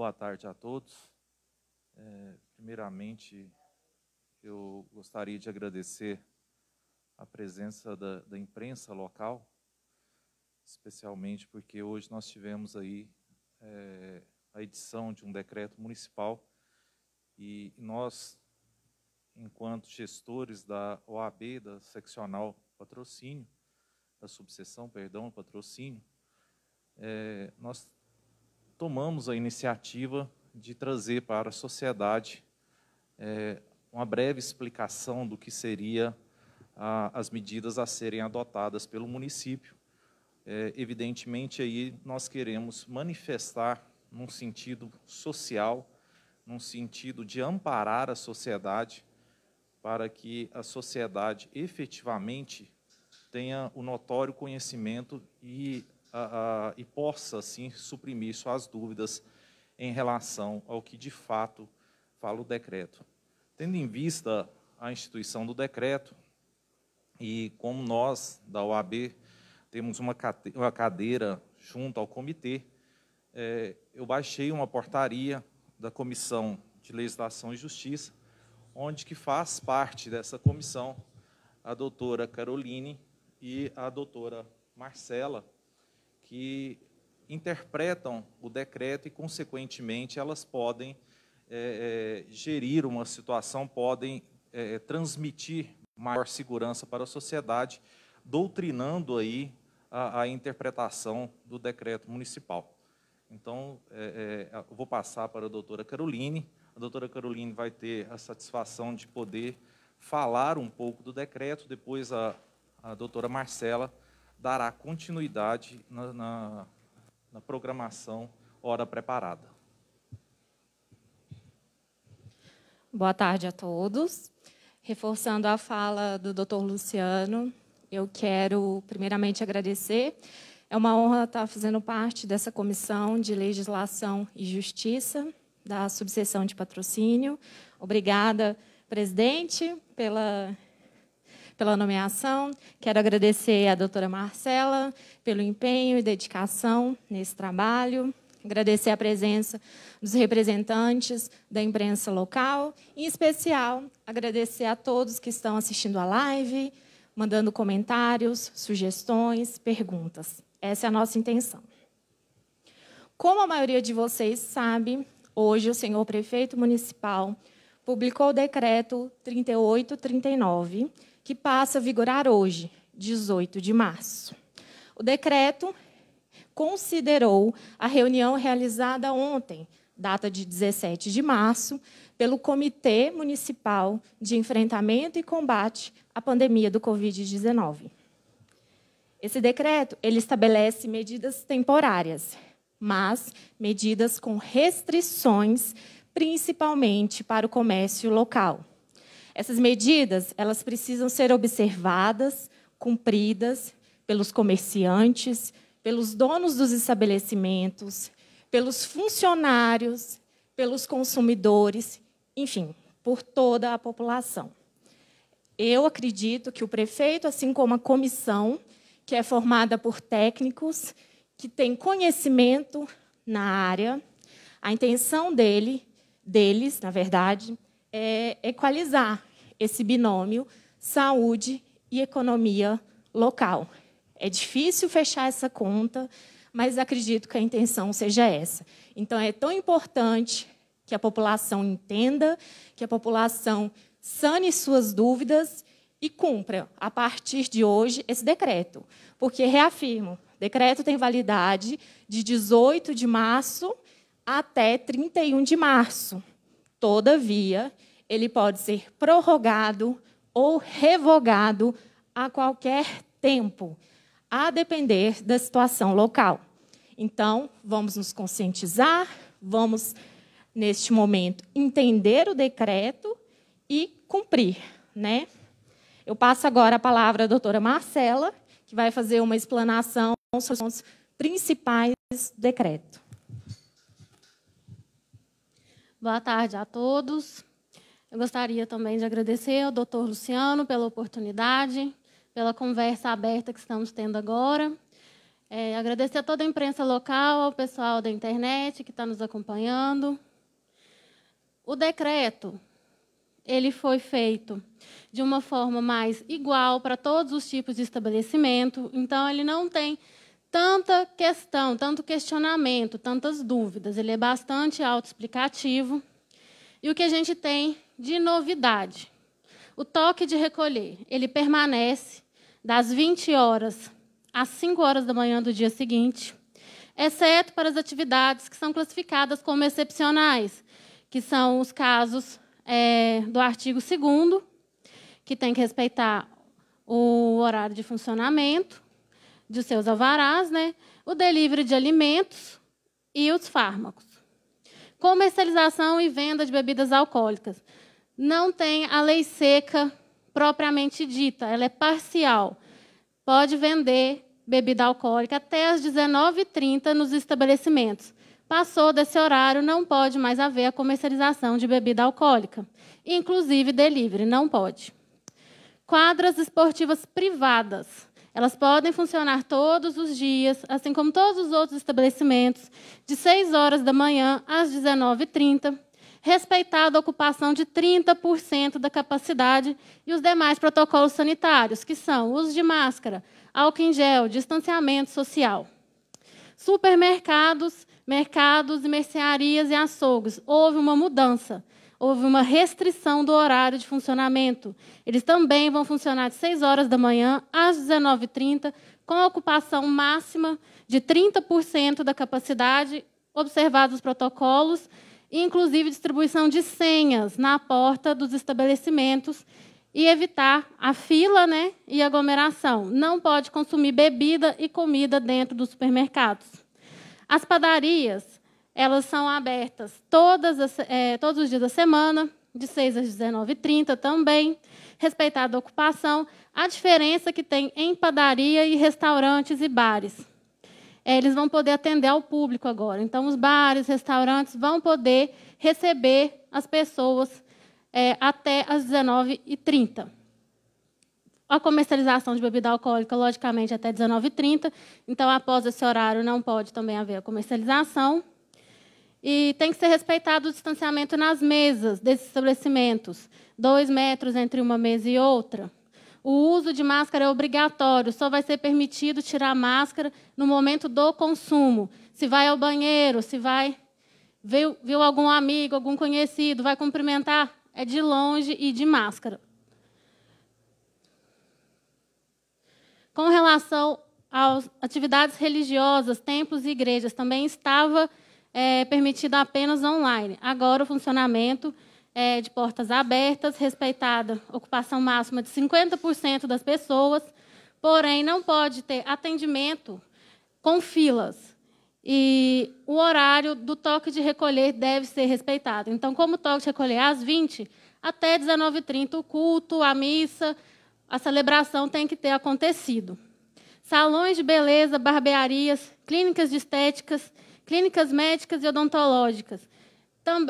boa tarde a todos. É, primeiramente, eu gostaria de agradecer a presença da, da, imprensa local, especialmente porque hoje nós tivemos aí é, a edição de um decreto municipal e nós, enquanto gestores da OAB, da seccional patrocínio, da subseção, perdão, patrocínio, é, nós tomamos a iniciativa de trazer para a sociedade é, uma breve explicação do que seria a, as medidas a serem adotadas pelo município. É, evidentemente, aí nós queremos manifestar num sentido social, num sentido de amparar a sociedade, para que a sociedade efetivamente tenha o notório conhecimento e e possa, assim, suprimir suas dúvidas em relação ao que de fato fala o decreto. Tendo em vista a instituição do decreto, e como nós, da OAB, temos uma cadeira junto ao comitê, é, eu baixei uma portaria da Comissão de Legislação e Justiça, onde que faz parte dessa comissão a doutora Caroline e a doutora Marcela, que interpretam o decreto e, consequentemente, elas podem é, é, gerir uma situação, podem é, transmitir maior segurança para a sociedade, doutrinando aí a, a interpretação do decreto municipal. Então, eu vou passar para a doutora Caroline. A doutora Caroline vai ter a satisfação de poder falar um pouco do decreto, depois a, a doutora Marcela dará continuidade na, na, na programação Hora Preparada. Boa tarde a todos. Reforçando a fala do Dr. Luciano, eu quero primeiramente agradecer. É uma honra estar fazendo parte dessa comissão de legislação e justiça da subseção de patrocínio. Obrigada, presidente, pela pela nomeação. Quero agradecer à doutora Marcela pelo empenho e dedicação nesse trabalho. Agradecer a presença dos representantes da imprensa local. Em especial, agradecer a todos que estão assistindo a live, mandando comentários, sugestões, perguntas. Essa é a nossa intenção. Como a maioria de vocês sabe, hoje o senhor prefeito municipal publicou o decreto 3839, que passa a vigorar hoje, 18 de março. O decreto considerou a reunião realizada ontem, data de 17 de março, pelo Comitê Municipal de Enfrentamento e Combate à Pandemia do Covid-19. Esse decreto ele estabelece medidas temporárias, mas medidas com restrições, principalmente para o comércio local. Essas medidas, elas precisam ser observadas, cumpridas pelos comerciantes, pelos donos dos estabelecimentos, pelos funcionários, pelos consumidores, enfim, por toda a população. Eu acredito que o prefeito, assim como a comissão, que é formada por técnicos que têm conhecimento na área, a intenção dele, deles, na verdade, é, equalizar esse binômio saúde e economia local. É difícil fechar essa conta, mas acredito que a intenção seja essa. Então, é tão importante que a população entenda, que a população sane suas dúvidas e cumpra, a partir de hoje, esse decreto. Porque, reafirmo, decreto tem validade de 18 de março até 31 de março. Todavia, ele pode ser prorrogado ou revogado a qualquer tempo, a depender da situação local. Então, vamos nos conscientizar, vamos, neste momento, entender o decreto e cumprir. Né? Eu passo agora a palavra à doutora Marcela, que vai fazer uma explanação sobre os pontos principais do decreto. Boa tarde a todos. Eu gostaria também de agradecer ao doutor Luciano pela oportunidade, pela conversa aberta que estamos tendo agora. É, agradecer a toda a imprensa local, ao pessoal da internet que está nos acompanhando. O decreto ele foi feito de uma forma mais igual para todos os tipos de estabelecimento, então ele não tem tanta questão, tanto questionamento, tantas dúvidas. Ele é bastante autoexplicativo. E o que a gente tem de novidade? O toque de recolher, ele permanece das 20 horas às 5 horas da manhã do dia seguinte, exceto para as atividades que são classificadas como excepcionais, que são os casos é, do artigo 2 que tem que respeitar o horário de funcionamento, de seus alvarás, né, o delivery de alimentos e os fármacos. Comercialização e venda de bebidas alcoólicas. Não tem a lei seca propriamente dita, ela é parcial. Pode vender bebida alcoólica até às 19h30 nos estabelecimentos. Passou desse horário, não pode mais haver a comercialização de bebida alcoólica, inclusive delivery, não pode. Quadras esportivas privadas elas podem funcionar todos os dias, assim como todos os outros estabelecimentos, de 6 horas da manhã às 19h30, respeitada a ocupação de 30% da capacidade e os demais protocolos sanitários, que são uso de máscara, álcool em gel, distanciamento social. Supermercados, mercados, mercearias e açougues. Houve uma mudança houve uma restrição do horário de funcionamento. Eles também vão funcionar de 6 horas da manhã às 19h30, com a ocupação máxima de 30% da capacidade, observados os protocolos, e inclusive distribuição de senhas na porta dos estabelecimentos e evitar a fila né, e aglomeração. Não pode consumir bebida e comida dentro dos supermercados. As padarias elas são abertas as, é, todos os dias da semana, de 6 às 19h30 também, respeitada a ocupação, a diferença que tem em padaria e restaurantes e bares. É, eles vão poder atender ao público agora. Então, os bares, restaurantes vão poder receber as pessoas é, até as 19h30. A comercialização de bebida alcoólica, logicamente, até 19h30. Então, após esse horário, não pode também haver a comercialização. E tem que ser respeitado o distanciamento nas mesas desses estabelecimentos, dois metros entre uma mesa e outra. O uso de máscara é obrigatório, só vai ser permitido tirar máscara no momento do consumo. Se vai ao banheiro, se vai viu, viu algum amigo, algum conhecido, vai cumprimentar, é de longe e de máscara. Com relação às atividades religiosas, templos e igrejas, também estava é permitida apenas online. Agora, o funcionamento é de portas abertas, respeitada ocupação máxima de 50% das pessoas, porém, não pode ter atendimento com filas. E o horário do toque de recolher deve ser respeitado. Então, como o toque de recolher é às 20, até 19h30 o culto, a missa, a celebração tem que ter acontecido. Salões de beleza, barbearias, clínicas de estéticas clínicas médicas e odontológicas.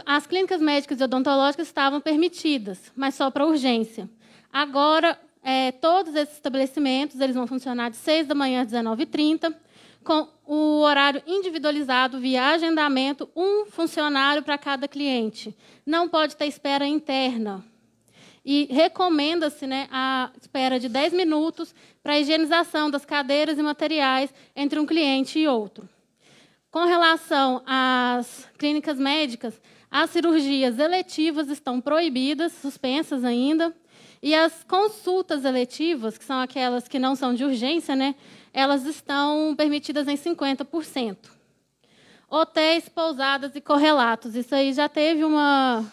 As clínicas médicas e odontológicas estavam permitidas, mas só para urgência. Agora, é, todos esses estabelecimentos eles vão funcionar de 6 da manhã às 19h30, com o horário individualizado via agendamento, um funcionário para cada cliente. Não pode ter espera interna. E recomenda-se né, a espera de 10 minutos para a higienização das cadeiras e materiais entre um cliente e outro. Com relação às clínicas médicas, as cirurgias eletivas estão proibidas, suspensas ainda, e as consultas eletivas, que são aquelas que não são de urgência, né, elas estão permitidas em 50%. Hotéis, pousadas e correlatos. Isso aí já teve uma,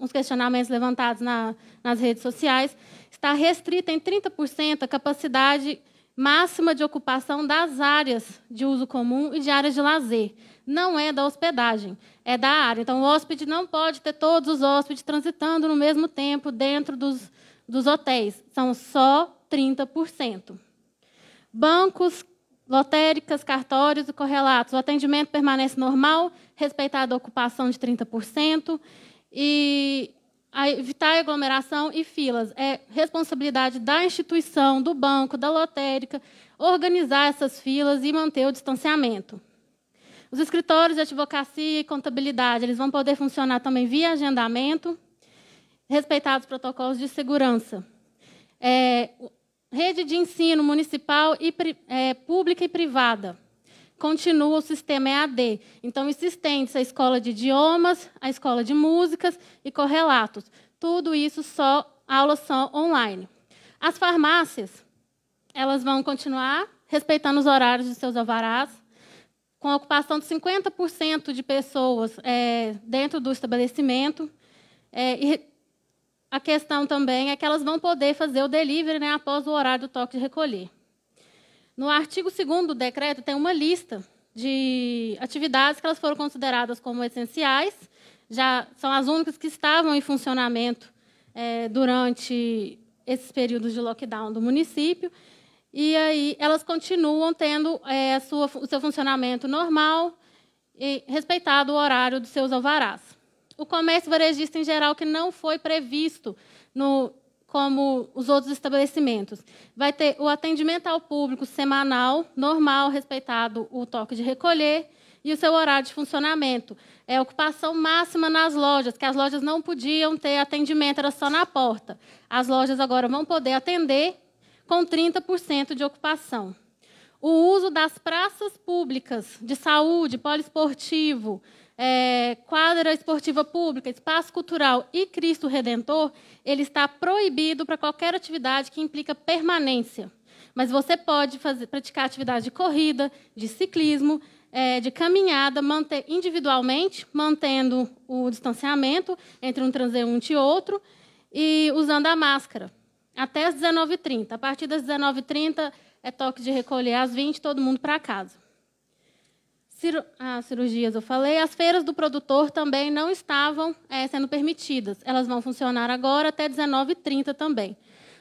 uns questionamentos levantados na, nas redes sociais. Está restrita em 30% a capacidade máxima de ocupação das áreas de uso comum e de áreas de lazer. Não é da hospedagem, é da área. Então, o hóspede não pode ter todos os hóspedes transitando no mesmo tempo dentro dos, dos hotéis. São só 30%. Bancos, lotéricas, cartórios e correlatos. O atendimento permanece normal, respeitada a ocupação de 30%. E a evitar aglomeração e filas. É responsabilidade da instituição, do banco, da lotérica, organizar essas filas e manter o distanciamento. Os escritórios de advocacia e contabilidade eles vão poder funcionar também via agendamento, respeitados protocolos de segurança. É, rede de ensino municipal e é, pública e privada continua o sistema EAD. Então, isso estende a escola de idiomas, a escola de músicas e correlatos. Tudo isso só aulas são online. As farmácias, elas vão continuar respeitando os horários de seus alvarás, com a ocupação de 50% de pessoas é, dentro do estabelecimento. É, e a questão também é que elas vão poder fazer o delivery né, após o horário do toque de recolher. No artigo 2 do decreto tem uma lista de atividades que elas foram consideradas como essenciais, já são as únicas que estavam em funcionamento é, durante esses períodos de lockdown do município, e aí elas continuam tendo é, sua, o seu funcionamento normal, e respeitado o horário dos seus alvarás. O comércio varejista em geral que não foi previsto no como os outros estabelecimentos. Vai ter o atendimento ao público semanal, normal, respeitado o toque de recolher, e o seu horário de funcionamento. É ocupação máxima nas lojas, que as lojas não podiam ter atendimento, era só na porta. As lojas agora vão poder atender com 30% de ocupação. O uso das praças públicas de saúde, poliesportivo, é, quadra esportiva pública, espaço cultural e Cristo Redentor, ele está proibido para qualquer atividade que implica permanência. Mas você pode fazer, praticar atividade de corrida, de ciclismo, é, de caminhada, manter individualmente, mantendo o distanciamento entre um transeunte e outro, e usando a máscara, até as 19h30. A partir das 19h30 é toque de recolher, às 20 todo mundo para casa as ah, cirurgias, eu falei. As feiras do produtor também não estavam é, sendo permitidas. Elas vão funcionar agora até 19h30 também.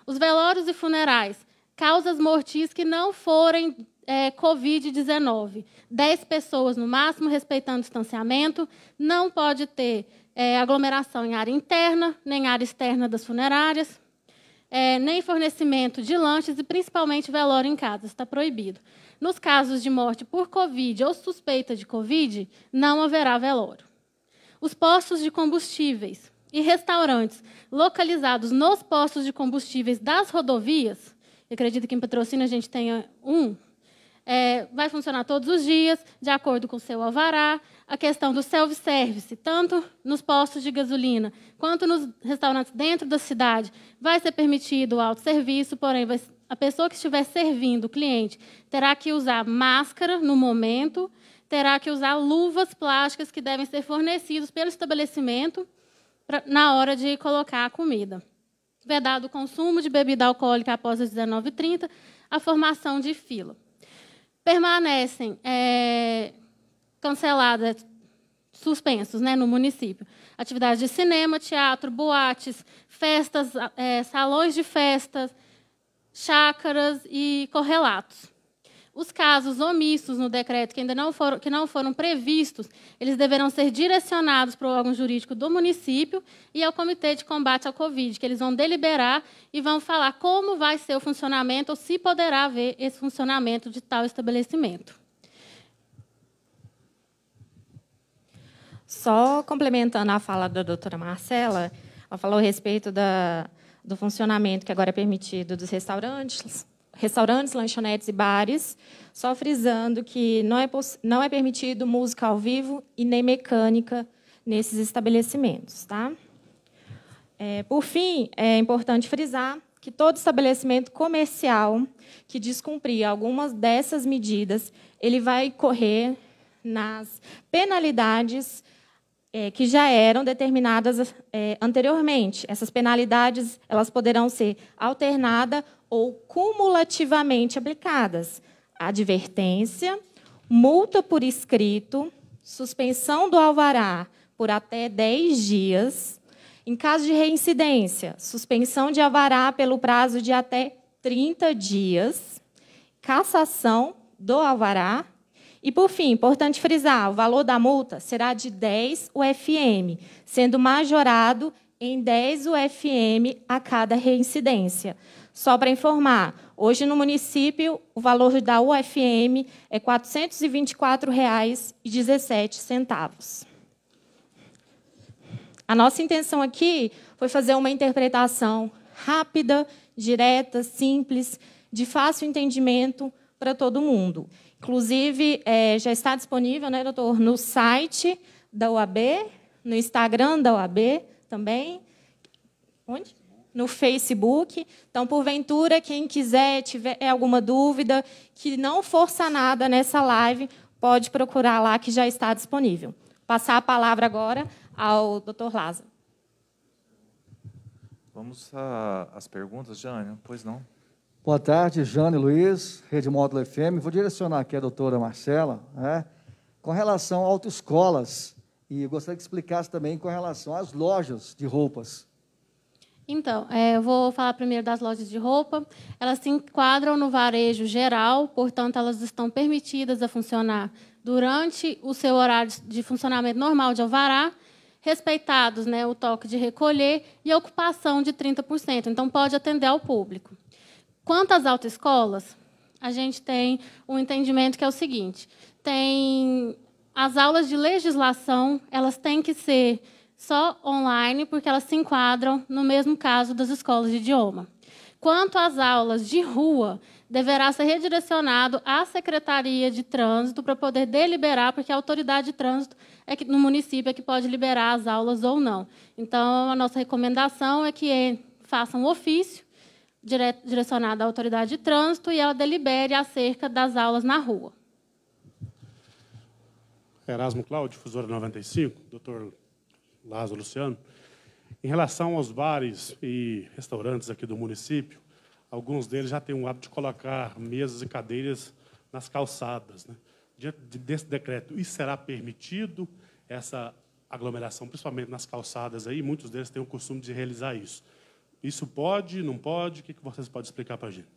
Os velórios e funerais, causas mortis que não forem é, Covid-19. 10 pessoas no máximo, respeitando o distanciamento. Não pode ter é, aglomeração em área interna, nem área externa das funerárias, eh, nem fornecimento de lanches e principalmente velório em casa. Está proibido nos casos de morte por Covid ou suspeita de Covid, não haverá velório. Os postos de combustíveis e restaurantes localizados nos postos de combustíveis das rodovias, acredito que em patrocínio a gente tenha um, é, vai funcionar todos os dias, de acordo com o seu alvará. A questão do self-service, tanto nos postos de gasolina quanto nos restaurantes dentro da cidade, vai ser permitido o autosserviço, porém vai a pessoa que estiver servindo o cliente terá que usar máscara no momento, terá que usar luvas plásticas que devem ser fornecidas pelo estabelecimento pra, na hora de colocar a comida. Vedado o consumo de bebida alcoólica após as 19h30, a formação de fila. Permanecem é, canceladas, suspensos né, no município. Atividades de cinema, teatro, boates, festas, é, salões de festas, chácaras e correlatos. Os casos omissos no decreto que ainda não foram, que não foram previstos, eles deverão ser direcionados para o órgão jurídico do município e ao Comitê de Combate à Covid, que eles vão deliberar e vão falar como vai ser o funcionamento ou se poderá haver esse funcionamento de tal estabelecimento. Só complementando a fala da doutora Marcela, ela falou a respeito da, do funcionamento que agora é permitido dos restaurantes, restaurantes, lanchonetes e bares, só frisando que não é, não é permitido música ao vivo e nem mecânica nesses estabelecimentos. Tá? É, por fim, é importante frisar que todo estabelecimento comercial que descumprir algumas dessas medidas, ele vai correr nas penalidades é, que já eram determinadas é, anteriormente. Essas penalidades elas poderão ser alternada ou cumulativamente aplicadas. Advertência, multa por escrito, suspensão do alvará por até 10 dias. Em caso de reincidência, suspensão de alvará pelo prazo de até 30 dias, cassação do alvará e, por fim, importante frisar: o valor da multa será de 10 UFM, sendo majorado em 10 UFM a cada reincidência. Só para informar, hoje no município o valor da UFM é R$ 424,17. A nossa intenção aqui foi fazer uma interpretação rápida, direta, simples, de fácil entendimento para todo mundo. Inclusive, é, já está disponível, né, doutor, no site da UAB, no Instagram da UAB também. Onde? No Facebook. Então, porventura, quem quiser, tiver é alguma dúvida, que não força nada nessa live, pode procurar lá que já está disponível. Passar a palavra agora ao doutor Lázaro. Vamos às perguntas, Jânio? Pois não. Boa tarde, Jane Luiz, Rede Módulo FM. Vou direcionar aqui à doutora Marcela, né, com relação a autoescolas, e gostaria que explicasse também com relação às lojas de roupas. Então, é, eu vou falar primeiro das lojas de roupa. Elas se enquadram no varejo geral, portanto, elas estão permitidas a funcionar durante o seu horário de funcionamento normal de alvará, respeitados né, o toque de recolher e a ocupação de 30%. Então, pode atender ao público. Quanto às autoescolas, a gente tem um entendimento que é o seguinte: tem as aulas de legislação, elas têm que ser só online, porque elas se enquadram no mesmo caso das escolas de idioma. Quanto às aulas de rua, deverá ser redirecionado à Secretaria de Trânsito para poder deliberar, porque a autoridade de trânsito é que, no município é que pode liberar as aulas ou não. Então, a nossa recomendação é que é, façam um ofício dire direcionada à autoridade de trânsito e ela delibere acerca das aulas na rua. Erasmo Cláudio, Difusora 95, doutor Lázaro Luciano. Em relação aos bares e restaurantes aqui do município, alguns deles já têm o hábito de colocar mesas e cadeiras nas calçadas. Né? Diante desse decreto, isso será permitido, essa aglomeração, principalmente nas calçadas aí, muitos deles têm o costume de realizar isso. Isso pode, não pode? O que vocês podem explicar para a gente?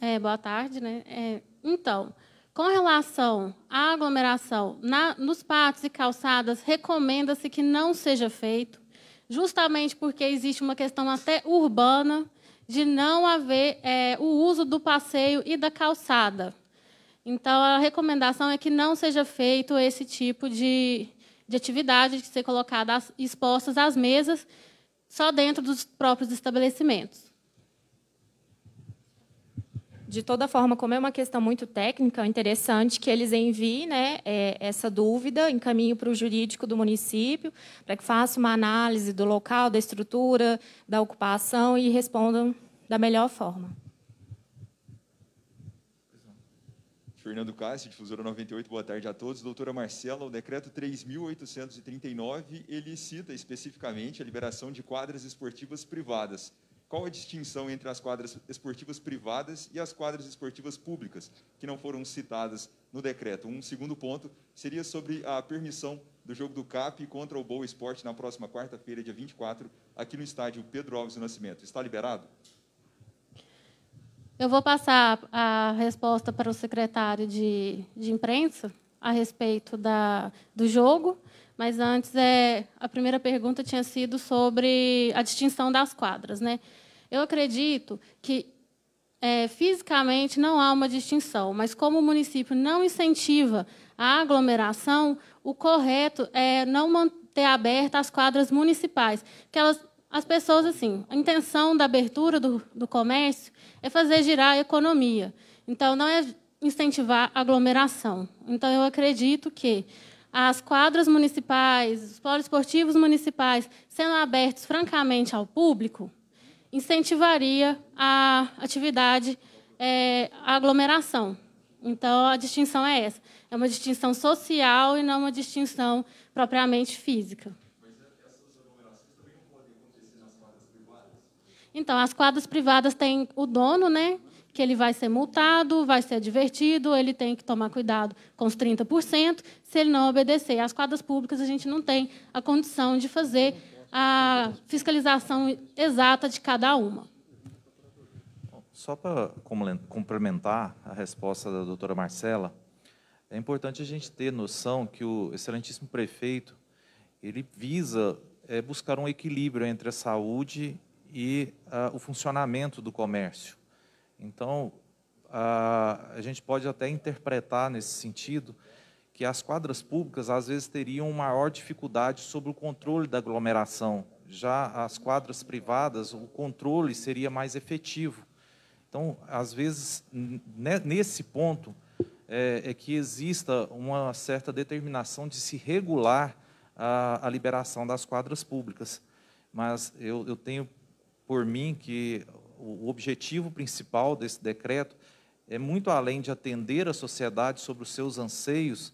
É, boa tarde, né? É, então, com relação à aglomeração na, nos patos e calçadas, recomenda-se que não seja feito, justamente porque existe uma questão até urbana de não haver é, o uso do passeio e da calçada. Então, a recomendação é que não seja feito esse tipo de, de atividade de ser colocadas expostas às mesas só dentro dos próprios estabelecimentos. De toda forma, como é uma questão muito técnica, é interessante que eles enviem né, é, essa dúvida, encaminhem para o jurídico do município, para que faça uma análise do local, da estrutura, da ocupação e respondam da melhor forma. Fernando Cássio, difusora 98, boa tarde a todos. Doutora Marcela, o decreto 3.839, ele cita especificamente a liberação de quadras esportivas privadas. Qual a distinção entre as quadras esportivas privadas e as quadras esportivas públicas, que não foram citadas no decreto? Um segundo ponto seria sobre a permissão do jogo do CAP contra o Boa Esporte na próxima quarta-feira, dia 24, aqui no estádio Pedro Alves do Nascimento. Está liberado? Eu vou passar a resposta para o secretário de, de imprensa a respeito da, do jogo, mas antes é a primeira pergunta tinha sido sobre a distinção das quadras, né? Eu acredito que é, fisicamente não há uma distinção, mas como o município não incentiva a aglomeração, o correto é não manter abertas as quadras municipais, que elas as pessoas, assim, a intenção da abertura do, do comércio é fazer girar a economia. Então, não é incentivar aglomeração. Então, eu acredito que as quadras municipais, os esportivos municipais, sendo abertos francamente ao público, incentivaria a atividade, é, a aglomeração. Então, a distinção é essa. É uma distinção social e não uma distinção propriamente física. Então, as quadras privadas têm o dono, né? Que ele vai ser multado, vai ser advertido, ele tem que tomar cuidado com os 30%, se ele não obedecer. As quadras públicas, a gente não tem a condição de fazer a fiscalização exata de cada uma. Só para complementar a resposta da doutora Marcela, é importante a gente ter noção que o excelentíssimo prefeito ele visa é, buscar um equilíbrio entre a saúde e ah, o funcionamento do comércio. Então, ah, a gente pode até interpretar nesse sentido que as quadras públicas às vezes teriam maior dificuldade sobre o controle da aglomeração. Já as quadras privadas, o controle seria mais efetivo. Então, às vezes, né, nesse ponto, é, é, que exista uma certa determinação de se regular a, a liberação das quadras públicas. Mas eu, eu tenho por mim que o objetivo principal desse decreto é muito além de atender a sociedade sobre os seus anseios,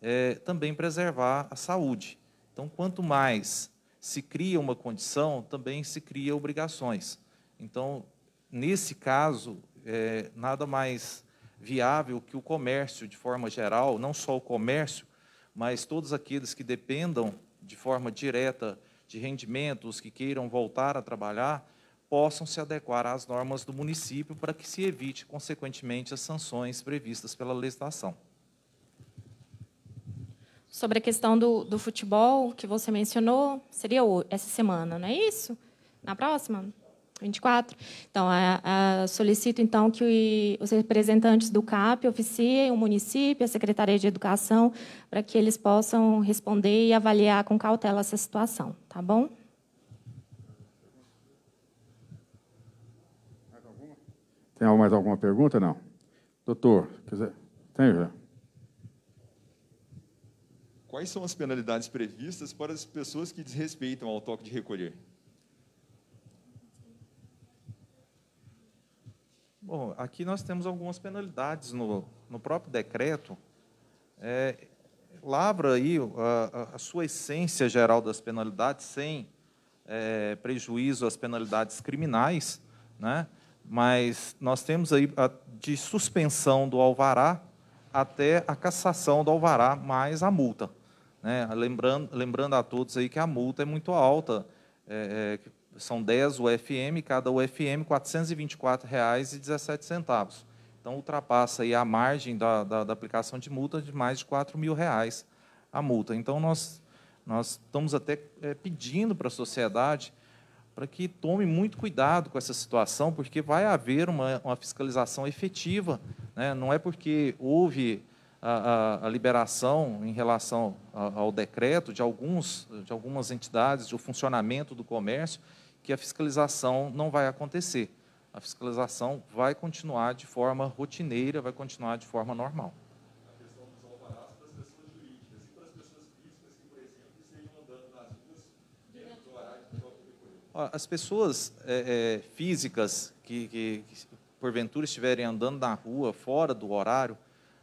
é, também preservar a saúde. Então, quanto mais se cria uma condição, também se cria obrigações. Então, nesse caso, é, nada mais viável que o comércio, de forma geral, não só o comércio, mas todos aqueles que dependam de forma direta de rendimentos, que queiram voltar a trabalhar, possam se adequar às normas do município para que se evite, consequentemente, as sanções previstas pela legislação. Sobre a questão do, do futebol que você mencionou, seria essa semana, não é isso? Na próxima? 24. Então, a, a, solicito então que os representantes do CAP oficiem o município, a Secretaria de Educação, para que eles possam responder e avaliar com cautela essa situação, tá bom? Tem mais alguma pergunta? Não. Doutor, quiser. Tem, já. Quais são as penalidades previstas para as pessoas que desrespeitam ao toque de recolher? Bom, aqui nós temos algumas penalidades no, no próprio decreto. É, lavra aí a, a, sua essência geral das penalidades, sem é, prejuízo às penalidades criminais, né? mas nós temos aí a, de suspensão do alvará até a cassação do alvará mais a multa. Né? Lembrando, lembrando a todos aí que a multa é muito alta, é, é, são 10 UFM, cada UFM R$ 424,17. Então, ultrapassa aí a margem da, da, da, aplicação de multa de mais de R$ mil reais a multa. Então, nós, nós estamos até é, pedindo para a sociedade para que tome muito cuidado com essa situação, porque vai haver uma, uma fiscalização efetiva. Né? Não é porque houve a, a, a liberação em relação ao, ao decreto de, alguns, de algumas entidades, de funcionamento do comércio, que a fiscalização não vai acontecer. A fiscalização vai continuar de forma rotineira, vai continuar de forma normal. As pessoas é, é, físicas que, que, que, porventura, estiverem andando na rua fora do horário,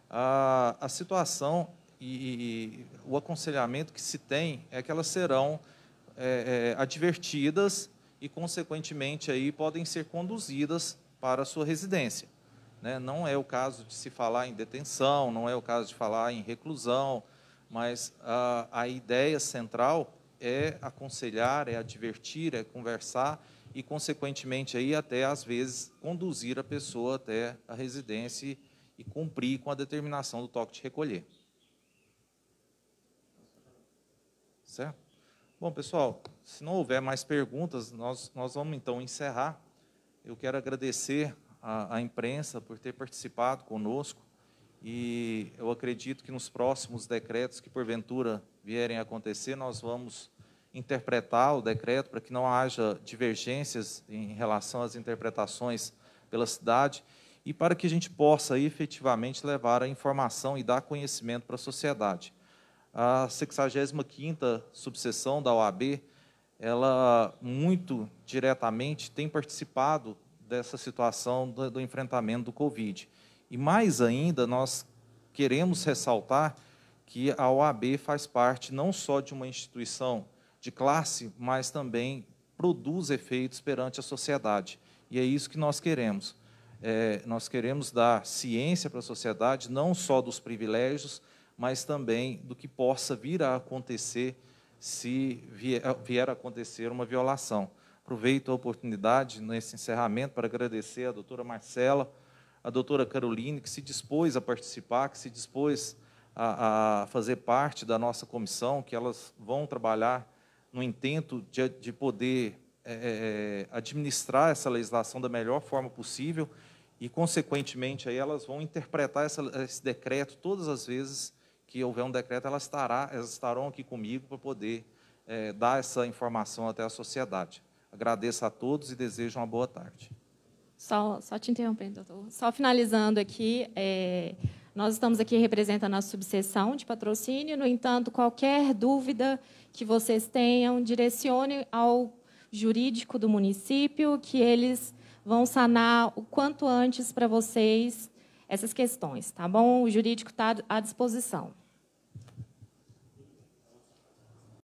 a, a situação e, e, o aconselhamento que se tem é que elas serão é, é, advertidas e, consequentemente, aí podem ser conduzidas para a sua residência. Né? Não é o caso de se falar em detenção, não é o caso de falar em reclusão, mas a, a ideia central é aconselhar, é advertir, é conversar e, consequentemente, aí até às vezes conduzir a pessoa até a residência e cumprir com a determinação do toque de recolher. Certo? Bom, pessoal, se não houver mais perguntas, nós, nós vamos então encerrar. Eu quero agradecer à imprensa por ter participado conosco. E eu acredito que nos próximos decretos que porventura vierem a acontecer, nós vamos interpretar o decreto para que não haja divergências em relação às interpretações pela cidade e para que a gente possa efetivamente levar a informação e dar conhecimento para a sociedade. A 65ª subseção da OAB, ela muito diretamente tem participado dessa situação do, do enfrentamento do Covid. E mais ainda, nós queremos ressaltar que a OAB faz parte não só de uma instituição de classe, mas também produz efeitos perante a sociedade. E é isso que nós queremos. É, nós queremos dar ciência para a sociedade, não só dos privilégios, mas também do que possa vir a acontecer se vier, vier a acontecer uma violação. Aproveito a oportunidade nesse encerramento para agradecer à doutora Marcela, a doutora Caroline, que se dispôs a participar, que se dispôs a, a fazer parte da nossa comissão, que elas vão trabalhar no intento de, de poder é, é, é, administrar essa legislação da melhor forma possível e, consequentemente, aí elas vão interpretar essa, esse decreto todas as vezes que houver um decreto, elas, estará, elas estarão aqui comigo para poder é, dar essa informação até a sociedade. Agradeço a todos e desejo uma boa tarde. Só, só te interrompendo, doutor. Só finalizando aqui, é, nós estamos aqui representando a subseção de patrocínio, no entanto, qualquer dúvida que vocês tenham, direcione ao jurídico do município, que eles vão sanar o quanto antes para vocês essas questões, tá bom? O jurídico está à disposição.